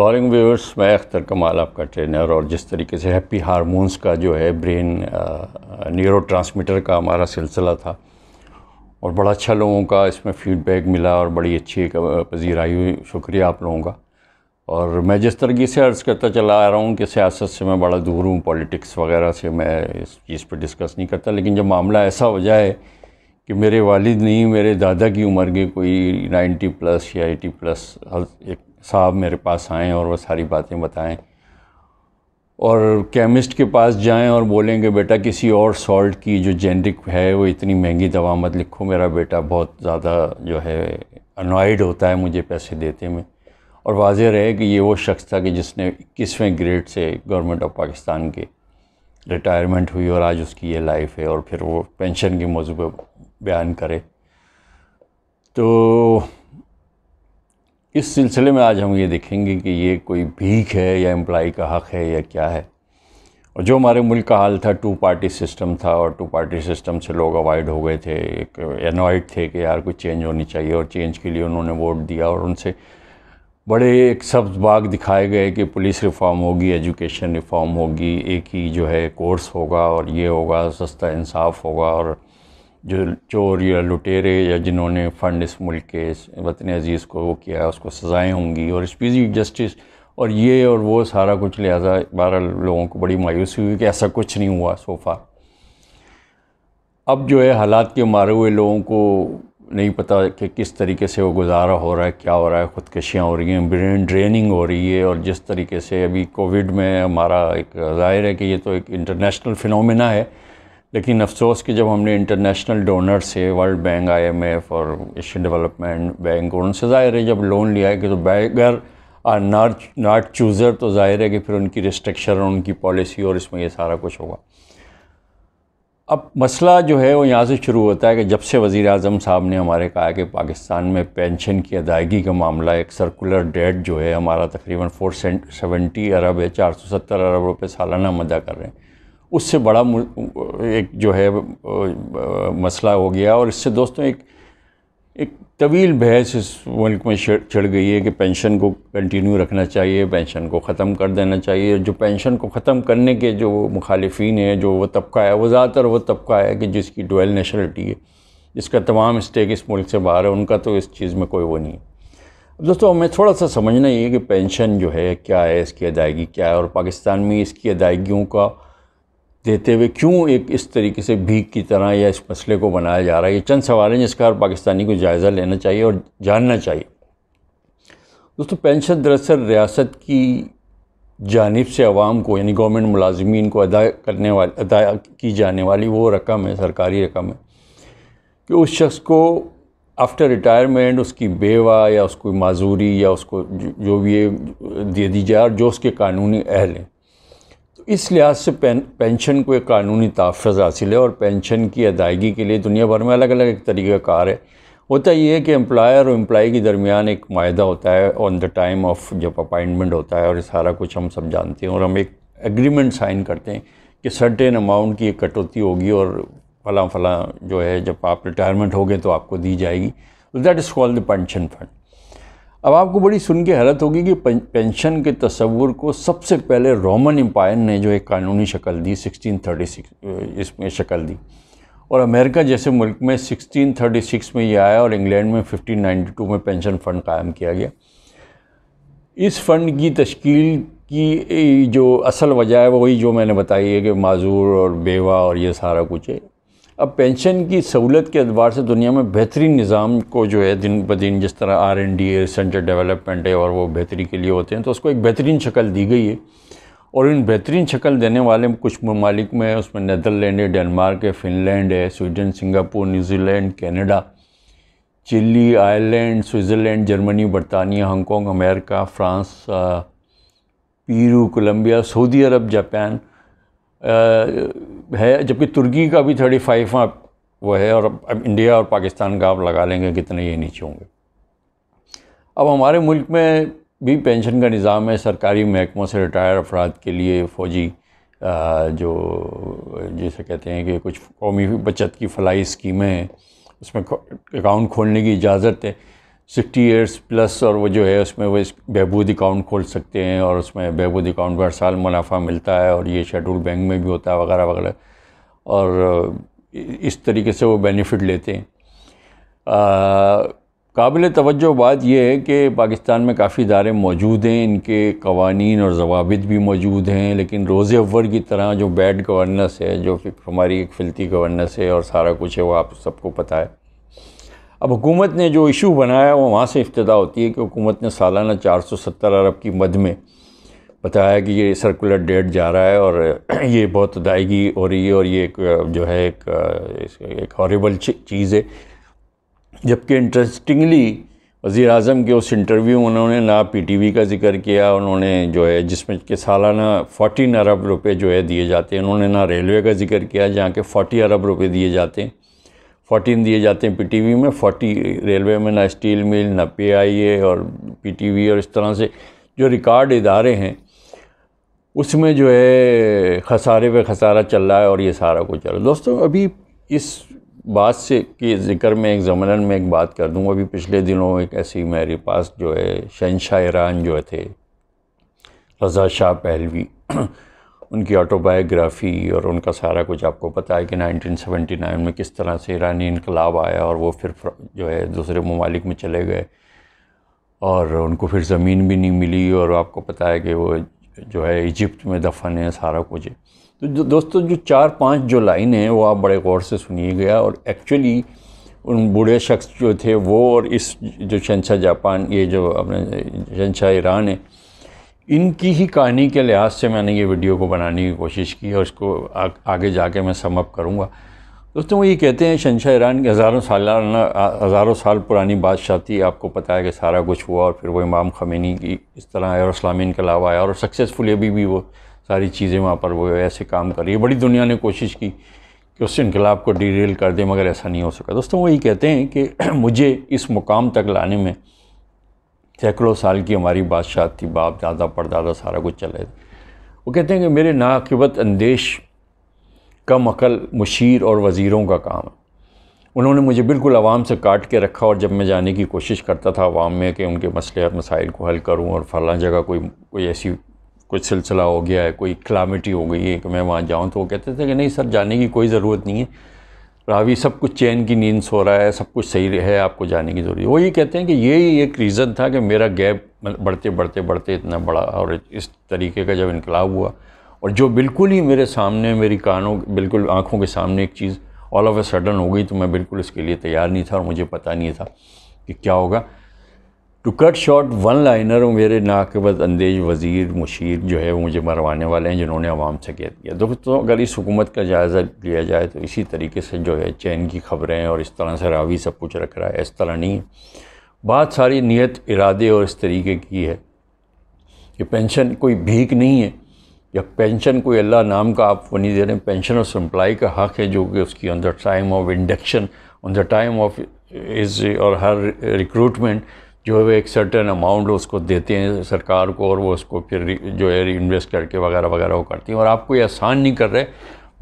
flowering viewers मैं अख्तर कमाल आपका ट्रेनर और जिस तरीके से हैप्पी हारमोन्स का जो है ब्रेन न्यूरो का हमारा सिलसिला था और बड़ा अच्छा लोगों का इसमें फीडबैक मिला और बड़ी अच्छी एक पजीराई हुई शुक्रिया आप लोगों का और मैं जिस तरीके से अर्ज़ करता चला आ रहा हूँ कि सियासत से मैं बड़ा दूर हूँ पॉलिटिक्स वगैरह से मैं इस चीज़ पर डिस्कस नहीं करता लेकिन जब मामला ऐसा हो जाए कि मेरे वालिद नहीं मेरे दादा की उम्र के कोई 90 प्लस या 80 प्लस हर एक साहब मेरे पास आएँ और वो सारी बातें बताएं और केमिस्ट के पास जाएं और बोलेंगे बेटा किसी और सॉल्ट की जो जेनरिक है वो इतनी महंगी दवा मत लिखो मेरा बेटा बहुत ज़्यादा जो है अनॉयड होता है मुझे पैसे देते में और वाजह रहे कि ये वो शख्स था कि जिसने इक्कीसवें ग्रेड से गवर्नमेंट ऑफ पाकिस्तान के रिटायरमेंट हुई और आज उसकी ये लाइफ है और फिर वो पेंशन के मौजूद बयान करे तो इस सिलसिले में आज हम ये देखेंगे कि ये कोई भीख है या एम्प्लाई का हक़ है या क्या है और जो हमारे मुल्क का हाल था टू पार्टी सिस्टम था और टू पार्टी सिस्टम से लोग अवॉइड हो गए थे एक एनॉइड थे कि यार कुछ चेंज होनी चाहिए और चेंज के लिए उन्होंने वोट दिया और उनसे बड़े एक सब्ज बाग दिखाए गए कि पुलिस रिफॉर्म होगी एजुकेशन रिफॉर्म होगी एक ही जो है कोर्स होगा और ये होगा सस्ता इंसाफ होगा और जो चोर या लुटेरे या जिन्होंने फ़ंड इस मुल्क के वतन अजीज़ को वो किया उसको सज़ाएँ होंगी और स्पीजी जस्टिस और ये और वो सारा कुछ लिहाजा बारह लोगों को बड़ी मायूसी हुई कि ऐसा कुछ नहीं हुआ सोफ़ा अब जो है हालात के मारे हुए लोगों को नहीं पता कि किस तरीके से वो गुजारा हो रहा है क्या हो रहा है ख़ुदकशियाँ हो रही हैं ब्रेन ड्रेनिंग हो रही है और जिस तरीके से अभी कोविड में हमारा एक ज़ाहिर है कि ये तो एक इंटरनेशनल फिनोमेना है लेकिन अफसोस कि जब हमने इंटरनेशनल डोनर से वर्ल्ड बैंक आईएमएफ और एशियन डेवलपमेंट बैंक और उनसे ज़ाहिर है जब लोन लिया है कि तो beggar are not not chooser तो ज़ाहिर है कि फिर उनकी रिस्ट्रिक्शन और उनकी पॉलिसी और इसमें ये सारा कुछ होगा अब मसला जो है वो यहाँ से शुरू होता है कि जब से वज़ी अजम साहब ने हमारे कहा कि पाकिस्तान में पेंशन की अदायगी का मामला एक सर्कुलर डेट जो है हमारा तकरीबन फोर सेवेंटी अरब है चार सौ सत्तर अरब रुपये सालाना मदा अदा कर रहे हैं उससे बड़ा एक जो है मसला हो गया और इससे दोस्तों एक एक तवील बहस इस मुल्क में चढ़ गई है कि पेंशन को कंटिन्यू रखना चाहिए पेंशन को ख़त्म कर देना चाहिए जो पेंशन को ख़त्म करने के जो मुखालफी हैं जो वो तबका है वो ज़्यादातर वो तबका है कि जिसकी डोल नेशनलिटी है जिसका तमाम स्टेक इस मुल्क से बाहर है उनका तो इस चीज़ में कोई वो नहीं है दोस्तों हमें थोड़ा सा समझना ये कि पेंशन जो है क्या है इसकी अदायगी क्या है और पाकिस्तान में इसकी अदायगियों का देते हुए क्यों एक इस तरीके से भीख की तरह या इस मसले को बनाया जा रहा है ये चंद सवाल हैं जिसका हर पाकिस्तानी को जायज़ा लेना चाहिए और जानना चाहिए दोस्तों पेंशन दरअसल रियासत की जानब से आवाम को यानी गवर्नमेंट मुलाजमीन को अदा करने वाली अदा की जाने वाली वो रकम है सरकारी रकम है कि उस शख्स को आफ्टर रिटायरमेंट उसकी बेवा या उसको माजूरी या उसको जो भी दे दी जाए और जो उसके कानूनी अहल हैं इस लिहाज से पेन, पेंशन को एक कानूनी तहफ़ हासिल है और पेंशन की अदायगी के लिए दुनिया भर में अलग अलग एक तरीक़ाकार है होता ये है कि एम्प्लॉयर और एम्प्लाई के दरमियान एक माहा होता है ऑन द टाइम ऑफ जब अपॉइंटमेंट होता है और सारा कुछ हम सब जानते हैं और हम एक एग्रीमेंट साइन करते हैं कि सर्टेन अमाउंट की एक कटौती होगी और फला फला जो है जब आप रिटायरमेंट हो गए तो आपको दी जाएगी that is called the pension fund अब आपको बड़ी सुन के हैरत होगी कि पेंशन के तस्वुर को सबसे पहले रोमन एम्पायर ने जो एक कानूनी शक्ल दी 1636 इसमें शक्ल दी और अमेरिका जैसे मुल्क में 1636 में ये आया और इंग्लैंड में 1592 में पेंशन फ़ंड कायम किया गया इस फ़ंड की तश्कील की जो असल वजह है वही जो मैंने बताई है कि माजूर और बेवा और ये सारा कुछ है अब पेंशन की सहूलत के अतबार से दुनिया में बेहतरीन निज़ाम को जो है दिन ब दिन जिस तरह R and D a centre development है और वो बेहतरी के लिए होते हैं तो उसको एक बेहतरीन शक्ल दी गई है और इन बेहतरीन शक्ल देने वाले कुछ ममालिक में उसमें नदरलैंड है डेनमार्क है फिनलैंड है Sweden Singapore New Zealand Canada Chile Ireland Switzerland Germany बरतानिया Hong Kong America France Peru Colombia सऊदी अरब जापान है जबकि तुर्की का भी थर्टी फाइववा वो है और अब इंडिया और पाकिस्तान का आप लगा लेंगे कितने ये नीचे होंगे अब हमारे मुल्क में भी पेंशन का निज़ाम है सरकारी महकमों से रिटायर अफराद के लिए फ़ौजी जो जैसे कहते हैं कि कुछ कौमी बचत की फलाई स्कीमें हैं उसमें अकाउंट खोलने की इजाज़त है सिक्सटी ईयर्स प्लस और वो जो है उसमें वो इस बहबूद अकाउंट खोल सकते हैं और उसमें बहबूद अकाउंट पर साल मुनाफा मिलता है और ये शेड्यूल बैंक में भी होता है वगैरह वगैरह और इस तरीके से वो बेनिफिट लेते हैं काबिल तवज्जो बात यह है कि पाकिस्तान में काफ़ी इदारे मौजूद हैं इनके कवानीन और जवाबित भी मौजूद हैं लेकिन रोज़ अवर की तरह जो बैड गवर्नेंस है जो हमारी एक फिलती गवर्नेंस है और सारा कुछ है वो आप सबको पता है अब हुकूमत ने जो इशू बनाया वो वहाँ से इब्तदा होती है कि हुकूमत ने सालाना चार सौ सत्तर अरब की मद में बताया कि ये सर्कुलर डेट जा रहा है और ये बहुत अदायगी हो रही है और ये एक जो है एक एक हॉरेबल चीज़ है जबकि इंटरेस्टिंगली वज़ी अजम के उस इंटरव्यू में उन्होंने ना पी टी वी का जिक्र किया उन्होंने जो है जिसमें कि सालाना फोटीन अरब रुपये जो है दिए जाते हैं उन्होंने ना रेलवे का जिक्र किया जहाँ के फोटी अरब रुपये दिए जाते हैं फोर्टीन दिए जाते हैं पीटीवी में फोर्टी रेलवे में ना स्टील मिल ना पीआईए और पीटीवी और इस तरह से जो रिकॉर्ड इदारे हैं उसमें जो है खसारे पे खसारा चल रहा है और ये सारा कुछ चल रहा है दोस्तों अभी इस बात से के ज़िक्र में एक ज़मनन में एक बात कर दूँगा अभी पिछले दिनों एक ऐसी मेरे पास जो है शहनशाह ईरान जो थे रज़ा शाह पहलवी उनकी ऑटोबायोग्राफ़ी और उनका सारा कुछ आपको पता है कि 1979 में किस तरह से ईरानी इनकलाब आया और वो फिर जो है दूसरे ममालिक में चले गए और उनको फिर ज़मीन भी नहीं मिली और आपको पता है कि वो जो है इजिप्ट में दफन है सारा कुछ है तो जो दोस्तों जो चार पाँच जो लाइन है वो आप बड़े गौर से सुनिए गया और एक्चुअली उन बूढ़े शख्स जो थे वो और इस जो शनशाह जापान ये जो अपने शनशाह ईरान है इनकी ही कहानी के लिहाज से मैंने ये वीडियो को बनाने की कोशिश की और इसको आ, आगे जाके मैं समअप करूँगा दोस्तों वो ये कहते हैं शनशाह ईरान की हज़ारों साल हज़ारों साल पुरानी बादशाह थी आपको पता है कि सारा कुछ हुआ और फिर वो इमाम खमीनी की इस तरह आया और इस्लामी इनकलाब आया और सक्सेसफुली अभी भी वो सारी चीज़ें वहाँ पर वो ऐसे काम कर रही है बड़ी दुनिया ने कोशिश की कि उस इनकलाब को रेल कर दे मगर ऐसा नहीं हो सका दोस्तों वही कहते हैं कि मुझे इस मुकाम तक लाने में सैकड़ों साल की हमारी बादशाह थी बाप दादा परदादा सारा कुछ चले वो कहते हैं कि मेरे नाकबत अंदेश कम अकल मुशीर और वज़ीरों का काम है उन्होंने मुझे बिल्कुल आवाम से काट के रखा और जब मैं जाने की कोशिश करता था आवाम में कि उनके मसले और मसाइल को हल करूं और फला जगह कोई कोई ऐसी कुछ सिलसिला हो गया है कोई क्लामिटी हो गई है कि मैं वहाँ जाऊँ तो वो कहते थे कि नहीं सर जाने की कोई ज़रूरत नहीं है रावी सब कुछ चैन की नींद सो रहा है सब कुछ सही है आपको जाने की ज़रूरत वही कहते हैं कि यही एक रीज़न था कि मेरा गैप बढ़ते बढ़ते बढ़ते इतना बड़ा और इस तरीके का जब इनकलाब हुआ और जो बिल्कुल ही मेरे सामने मेरी कानों बिल्कुल आँखों के सामने एक चीज़ ऑल ऑफ ए सडन हो गई तो मैं बिल्कुल इसके लिए तैयार नहीं था और मुझे पता नहीं था कि क्या होगा to cut short one liner मेरे नाकबद अंदेज वज़ीर मुशीर जो है वो मुझे मरवाने वाले हैं जिन्होंने आवाम से कैद किया दोस्तों तो अगर इस हुकूमत का जायज़ा लिया जाए तो इसी तरीके से जो है चैन की खबरें और इस तरह से रावी सब कुछ रख रहा है इस तरह नहीं बात सारी नीयत इरादे और इस तरीके की है कि पेंशन कोई भीख नहीं है या पेंशन कोई अल्लाह नाम का आप वो नहीं दे रहे हैं पेंशन और सप्लाई का हक़ है जो कि उसकी on the time of induction on the time of is और हर रिक्रूटमेंट जो है एक सर्टन अमाउंट उसको देते हैं सरकार को और वो उसको फिर जो है इन्वेस्ट करके वगैरह वगैरह वो करती हैं और आपको ये आसान नहीं कर रहे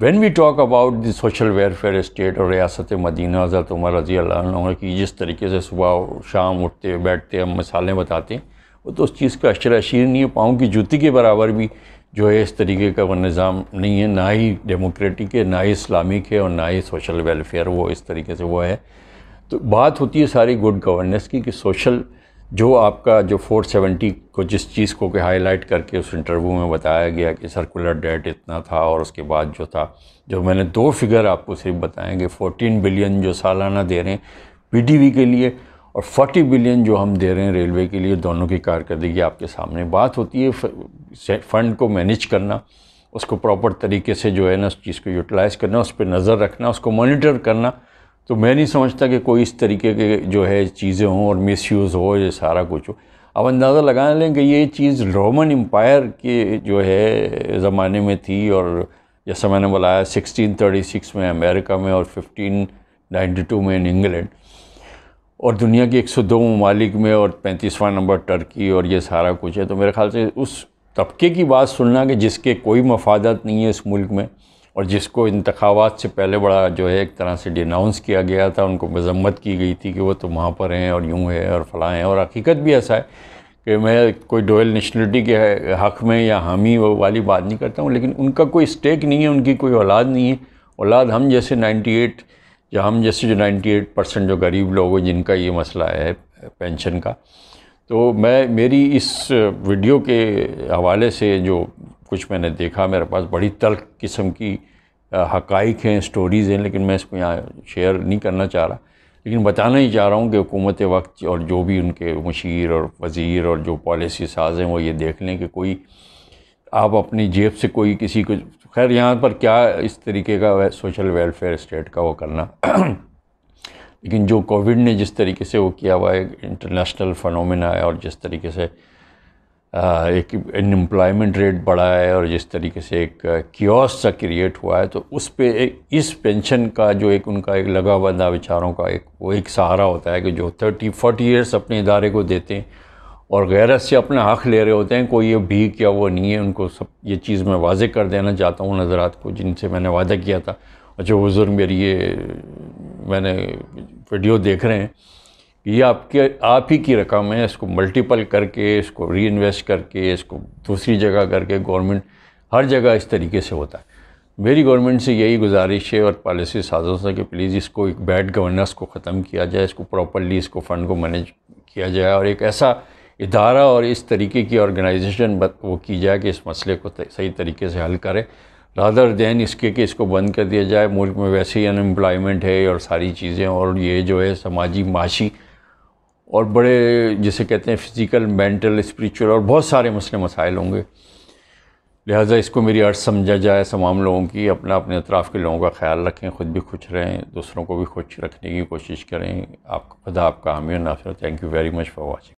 when we talk about the social welfare state और रियासत मदीना हज़रत उमर रजी अल्लाह की जिस तरीके से सुबह शाम उठते बैठते हम मिसालें बताते हैं वो तो उस चीज़ का अशर अशीर नहीं है पाँव की जूती के बराबर भी जो है इस तरीके का वो निज़ाम नहीं है ना ही डेमोक्रेटिक है ना ही इस्लामिक है और ना ही सोशल वेलफेयर वो इस तरीके से वो है तो बात होती है सारी गुड गवर्नेंस की कि सोशल जो आपका जो 470 को जिस चीज़ को के हाईलाइट करके उस इंटरव्यू में बताया गया कि सर्कुलर डेट इतना था और उसके बाद जो था जो मैंने दो फिगर आपको सिर्फ बताएंगे 14 बिलियन जो सालाना दे रहे हैं पी के लिए और 40 बिलियन जो हम दे रहे हैं रेलवे के लिए दोनों की कारकर्दगी आपके सामने बात होती है फ़ंड को मैनेज करना उसको प्रॉपर तरीके से जो है ना उस चीज़ को यूटिलाइज़ करना उस पर नज़र रखना उसको मॉनिटर करना तो मैं नहीं समझता कि कोई इस तरीके के जो है चीज़ें हों और मिसयूज़ हो ये सारा कुछ हो अब अंदाज़ा लगा लें कि ये चीज़ रोमन एम्पायर के जो है ज़माने में थी और जैसा मैंने बुलाया 1636 में अमेरिका में और 1592 में इन इंग्लैंड और दुनिया के 102 सौ ममालिक में और पैंतीसवा नंबर टर्की और ये सारा कुछ है तो मेरे ख्याल से उस तबके की बात सुनना कि जिसके कोई मफादत नहीं है इस मुल्क में और जिसको इंतबात से पहले बड़ा जो है एक तरह से डिनाउंस किया गया था उनको मजम्मत की गई थी कि वो तो वहाँ पर हैं और यूँ है और फलाएँ हैं और हकीकत भी ऐसा है कि मैं कोई डोयल नेशनलिटी के हक़ में या हामी वाली बात नहीं करता हूँ लेकिन उनका कोई स्टेक नहीं है उनकी कोई औलाद नहीं है औलाद हम जैसे 98 या हम जैसे जो 98 परसेंट जो गरीब लोग हैं जिनका ये मसला है पेंशन का तो मैं मेरी इस वीडियो के हवाले से जो कुछ मैंने देखा मेरे पास बड़ी तल्ख किस्म की हकाइक हैं स्टोरीज़ हैं लेकिन मैं इसको यहाँ शेयर नहीं करना चाह रहा लेकिन बताना ही चाह रहा हूँ कि हुकूमत वक्त और जो भी उनके मशीर और वज़ीर और जो पॉलिसी साज हैं वो ये देख लें कि कोई आप अपनी जेब से कोई किसी को खैर यहाँ पर क्या इस तरीके का सोशल वेलफेयर स्टेट का वो करना लेकिन जो कोविड ने जिस तरीके से वो किया हुआ है इंटरनेशनल फनोमिना है और जिस तरीके से एक अनएम्प्लॉयमेंट रेट बढ़ा है और जिस तरीके से एक क्योस सा क्रिएट हुआ है तो उस पे इस पेंशन का जो एक उनका एक लगा बंदा विचारों का एक वो एक सहारा होता है कि जो थर्टी फोर्टी ईयर्स अपने इदारे को देते हैं और गैरत से अपना हक़ ले रहे होते हैं कोई ये भी क्या वो नहीं है उनको सब ये चीज़ मैं वाजे कर देना चाहता हूँ नज़रात को जिनसे मैंने वादा किया था और जो अच्छा, बुज़ुर्ग मेरी ये मैंने वीडियो देख रहे हैं ये आपके आप ही की रकम है इसको मल्टीपल करके इसको री इन्वेस्ट करके इसको दूसरी जगह करके गवर्नमेंट हर जगह इस तरीके से होता है मेरी गवर्नमेंट से यही गुजारिश है और पॉलिसी साजों से कि प्लीज़ इसको एक बैड गवर्नेंस को ख़त्म किया जाए इसको प्रॉपरली इसको फ़ंड को मैनेज किया जाए और एक ऐसा इदारा और इस तरीके की ऑर्गेनाइजेशन वो की जाए कि इस मसले को सही तरीके से हल करे रादर देन इसके कि इसको बंद कर दिया जाए मुल्क में वैसे ही अनएम्प्लॉयमेंट है और सारी चीज़ें और ये जो है समाजी माशी और बड़े जिसे कहते हैं फिज़िकल मेंटल स्पिरिचुअल और बहुत सारे मसले मसाइल होंगे लिहाजा इसको मेरी अर्ज़ समझा जाए तमाम लोगों की अपना अपने अतराफ़ के लोगों का ख्याल रखें ख़ुद भी खुश रहें दूसरों को भी खुश रखने की कोशिश करें आपका खुदा आपका हामिर नाफिर thank you very much for watching